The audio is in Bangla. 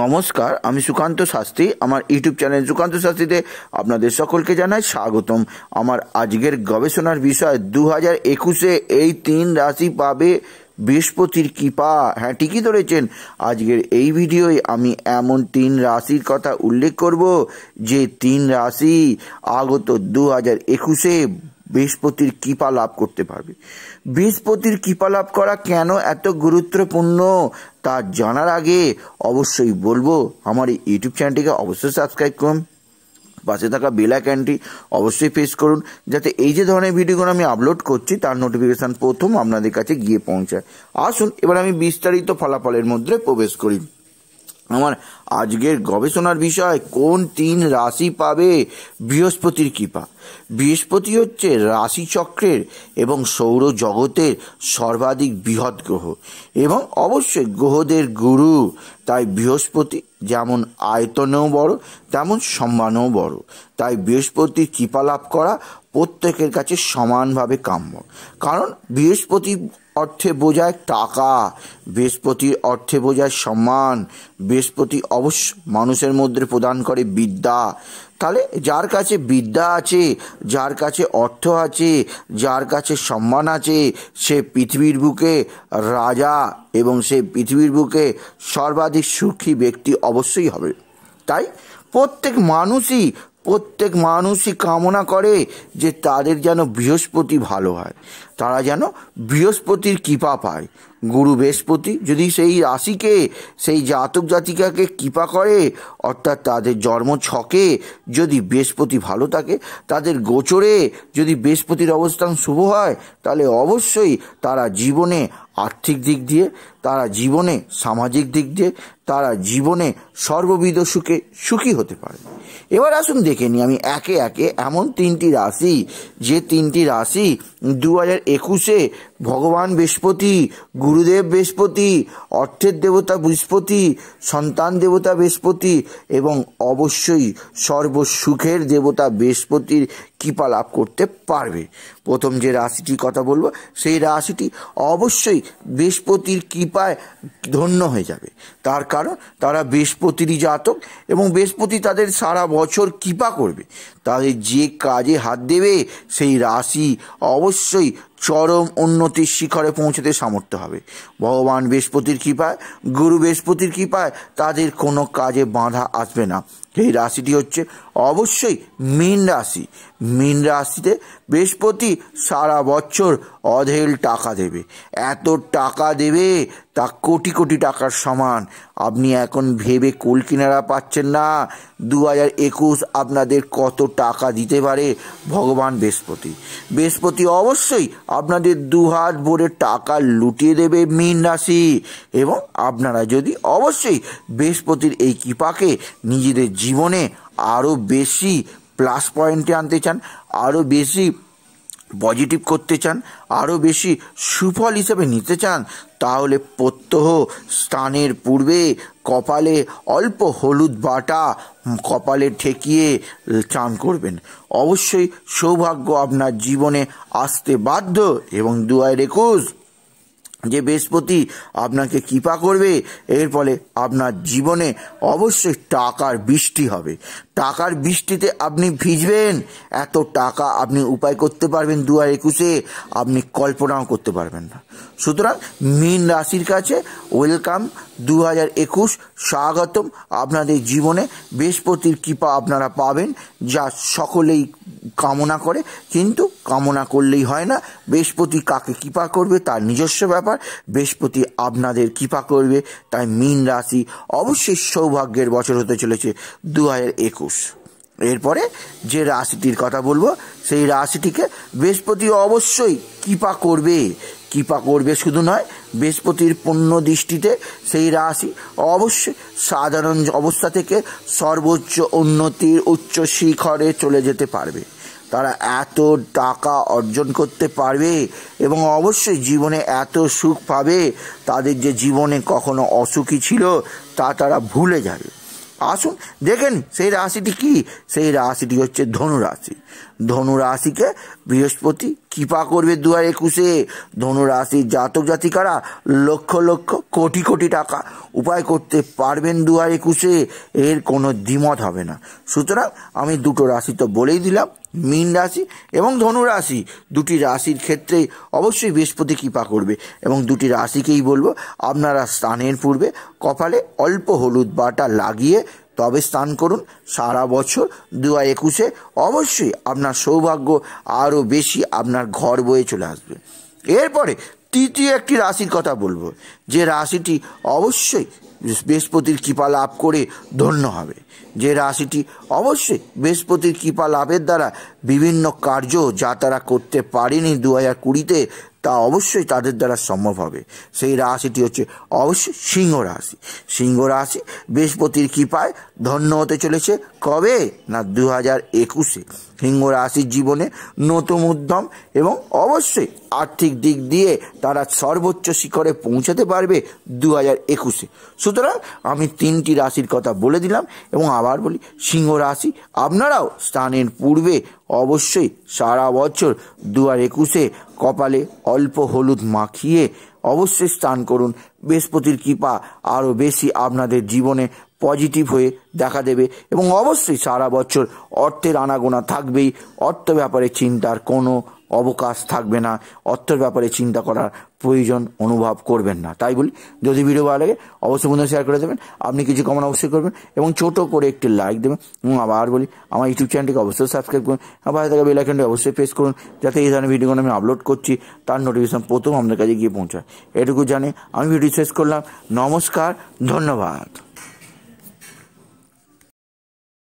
নমস্কার আমি সুকান্ত শাস্ত্রী আমার ইউটিউব চ্যানেল সুকান্ত শাস্ত্রীতে আপনাদের সকলকে জানাই স্বাগতম আমার আজকের গবেষণার বিষয় দু হাজার একুশে এই তিন রাশি পাবে বৃহস্পতির কৃপা হ্যাঁ ঠিকই ধরেছেন আজকের এই ভিডিওয় আমি এমন তিন রাশির কথা উল্লেখ করব যে তিন রাশি আগত দু হাজার একুশে বৃহস্পতির কৃপা লাভ করতে পারবে বৃহস্পতির কৃপা লাভ করা কেন এত গুরুত্বপূর্ণ তা জানার আগে অবশ্যই বলবো আমার এই ইউটিউব চ্যানেলটিকে অবশ্যই সাবস্ক্রাইব করুন পাশে থাকা বেল আইকনটি অবশ্যই প্রেস করুন যাতে এই যে ধরনের ভিডিওগুলো আমি আপলোড করছি তার নোটিফিকেশান প্রথম আপনাদের কাছে গিয়ে পৌঁছায় আসুন এবার আমি বিস্তারিত ফলাফলের মধ্যে প্রবেশ করি আমার আজকের গবেষণার বিষয় কোন তিন রাশি পাবে বৃহস্পতির কৃপা বৃহস্পতি হচ্ছে রাশিচক্রের এবং সৌরজগতের সর্বাধিক বৃহৎ গ্রহ এবং অবশ্যই গ্রহদের গুরু তাই বৃহস্পতি যেমন আয়তনেও বড় তেমন সম্মানও বড় তাই বৃহস্পতির কৃপা লাভ করা প্রত্যেকের কাছে সমানভাবে কাম্য কারণ বৃহস্পতি অর্থে বোঝায় টাকা বৃহস্পতির অর্থে বোঝায় সম্মান বৃহস্পতি অবশ্য মানুষের মধ্যে প্রদান করে বিদ্যা তাহলে যার কাছে বিদ্যা আছে যার কাছে অর্থ আছে যার কাছে সম্মান আছে সে পৃথিবীর বুকে রাজা এবং সে পৃথিবীর বুকে সর্বাধিক সুখী ব্যক্তি অবশ্যই হবে তাই প্রত্যেক মানুষই প্রত্যেক মানুষই কামনা করে যে তাদের যেন বৃহস্পতি ভালো হয় তারা যেন বৃহস্পতির কৃপা পায় গুরু বৃহস্পতি যদি সেই রাশিকে সেই জাতক জাতিকাকে কৃপা করে অর্থাৎ তাদের জন্ম ছকে যদি বৃহস্পতি ভালো থাকে তাদের গোচরে যদি বৃহস্পতির অবস্থান শুভ হয় তাহলে অবশ্যই তারা জীবনে আর্থিক দিক দিয়ে তারা জীবনে সামাজিক দিক দিয়ে তারা জীবনে সর্ববিধ সুখে সুখী হতে পারে এবার আসুন দেখে নিই আমি একে একে এমন তিনটি রাশি যে তিনটি রাশি দু হাজার একুশে ভগবান বৃহস্পতি গুরুদেব বৃহস্পতি অর্থের দেবতা বৃহস্পতি সন্তান দেবতা বৃহস্পতি এবং অবশ্যই সর্বসুখের দেবতা বৃহস্পতির কৃপা লাভ করতে পারবে প্রথম যে রাশিটির কথা বলবো সেই রাশিটি অবশ্যই বৃহস্পতির কৃপায় ধন্য হয়ে যাবে তার কারণ তারা বৃহস্পতিরই জাতক এবং বৃহস্পতি তাদের সারা বছর কৃপা করবে তাদের যে কাজে হাত দেবে সেই রাশি অবশ্যই চরম উন্নতির শিখরে পৌঁছতে সামর্থ্য হবে ভগবান বৃহস্পতির কৃপায় গুরু বৃহস্পতির কৃপায় তাদের কোনো কাজে বাঁধা আসবে না এই রাশিটি হচ্ছে অবশ্যই মীন রাশি মীন রাশিতে বৃহস্পতি সারা বছর অধেল টাকা দেবে এত টাকা দেবে তা কোটি কোটি টাকার সমান আপনি এখন ভেবে কোল কিনারা পাচ্ছেন না দু হাজার একুশ আপনাদের কত টাকা দিতে পারে ভগবান বৃহস্পতি বৃহস্পতি অবশ্যই আপনাদের দু হাত ভরে টাকা লুটিয়ে দেবে মীন রাশি এবং আপনারা যদি অবশ্যই বৃহস্পতির এই কৃপাকে নিজেদের জীবনে আরও বেশি প্লাস পয়েন্টে আনতে চান আরও বেশি পজিটিভ করতে চান আরও বেশি সুফল হিসেবে নিতে চান তাহলে প্রত্যহ স্নানের পূর্বে কপালে অল্প হলুদ বাটা কপালে ঠেকিয়ে চান করবেন অবশ্যই সৌভাগ্য আপনার জীবনে আসতে বাধ্য এবং হাজার একুশ যে বৃহস্পতি আপনাকে কৃপা করবে এর ফলে আপনার জীবনে অবশ্যই টাকার বৃষ্টি হবে টাকার বৃষ্টিতে আপনি ভিজবেন এত টাকা আপনি উপায় করতে পারবেন দু হাজার একুশে আপনি কল্পনাও করতে পারবেন না সুতরাং মীন রাশির কাছে ওয়েলকাম দু হাজার একুশ স্বাগতম আপনাদের জীবনে বৃহস্পতির কৃপা আপনারা পাবেন যা সকলেই কামনা করে কিন্তু কামনা করলেই হয় না বৃহস্পতি কাকে কৃপা করবে তার নিজস্ব ব্যাপার বৃহস্পতি আপনাদের কৃপা করবে তাই মীন রাশি অবশ্যই সৌভাগ্যের বছর হতে চলেছে দু হাজার একুশ এরপরে যে রাশিটির কথা বলবো সেই রাশিটিকে বৃহস্পতি অবশ্যই কৃপা করবে কৃপা করবে শুধু নয় বৃহস্পতির পূর্ণ দৃষ্টিতে সেই রাশি অবশ্যই সাধারণ অবস্থা থেকে সর্বোচ্চ উন্নতির উচ্চ শিখরে চলে যেতে পারবে তারা এত টাকা অর্জন করতে পারবে এবং অবশ্যই জীবনে এত সুখ পাবে তাদের যে জীবনে কখনো অসুখী ছিল তা তারা ভুলে যাবে আসুন দেখেন সেই রাশিটি কি সেই রাশিটি হচ্ছে ধনুরাশি ধনুরাশিকে বৃহস্পতি কৃপা করবে দু হাজার একুশে ধনুরাশির জাতক জাতিকারা লক্ষ লক্ষ কোটি কোটি টাকা উপায় করতে পারবেন দু হাজার একুশে এর কোনো দ্বিমত হবে না সুতরাং আমি দুটো রাশি তো বলেই দিলাম মীন রাশি এবং ধনু রাশি দুটি রাশির ক্ষেত্রে অবশ্যই বৃহস্পতি কৃপা করবে এবং দুটি রাশিকেই বলবো আপনারা স্নানের পূর্বে কপালে অল্প হলুদ বাটা লাগিয়ে তবে স্নান করুন সারা বছর দু হাজার একুশে অবশ্যই আপনার সৌভাগ্য আরও বেশি আপনার ঘর বয়ে চলে আসবে এরপরে তৃতীয় একটি রাশির কথা বলবো যে রাশিটি অবশ্যই বৃহস্পতির কৃপা লাভ করে ধন্য হবে যে রাশিটি অবশ্যই বৃহস্পতির কৃপা লাভের দ্বারা বিভিন্ন কার্য যা তারা করতে পারেনি দু হাজার কুড়িতে তা অবশ্যই তাদের দ্বারা সম্ভব হবে সেই রাশিটি হচ্ছে অবশ্যই সিংহ রাশি সিংহ রাশি বৃহস্পতির কৃপায় ধন্য হতে চলেছে কবে না দু হাজার একুশে সিংহ রাশির জীবনে নতুন উদ্যম এবং অবশ্যই আর্থিক দিক দিয়ে তারা সর্বোচ্চ শিখরে পৌঁছাতে পারবে দু হাজার একুশে সুতরাং আমি তিনটি রাশির কথা বলে দিলাম এবং আবার বলি সিংহ রাশি আপনারাও স্নানের পূর্বে অবশ্যই সারা বছর দু আর একুশে কপালে অল্প হলুদ মাখিয়ে অবশ্যই স্নান করুন বৃহস্পতির কৃপা আরও বেশি আপনাদের জীবনে পজিটিভ হয়ে দেখা দেবে এবং অবশ্যই সারা বছর অর্থের আনাগোনা থাকবেই অর্থ ব্যাপারে চিন্তার কোনো অবকাশ থাকবে না অর্থের ব্যাপারে চিন্তা করার প্রয়োজন অনুভব করবেন না তাই বলি যদি ভিডিও ভালো লাগে অবশ্যই বন্ধু শেয়ার করে দেবেন আপনি কিছু কমন অবশ্যই করবেন এবং ছোট করে একটি লাইক দেবেন এবং আবার বলি আমার ইউটিউব চ্যানেলটিকে অবশ্যই সাবস্ক্রাইব করুন ভালো থাকা বেল আইকনটি অবশ্যই প্রেস করুন যাতে এই ধরনের ভিডিওগুলো আমি আপলোড করছি তার নোটিফিকেশন প্রথম আপনার কাছে গিয়ে পৌঁছায় এটুকু জানে আমি ভিডিও শেষ করলাম নমস্কার ধন্যবাদ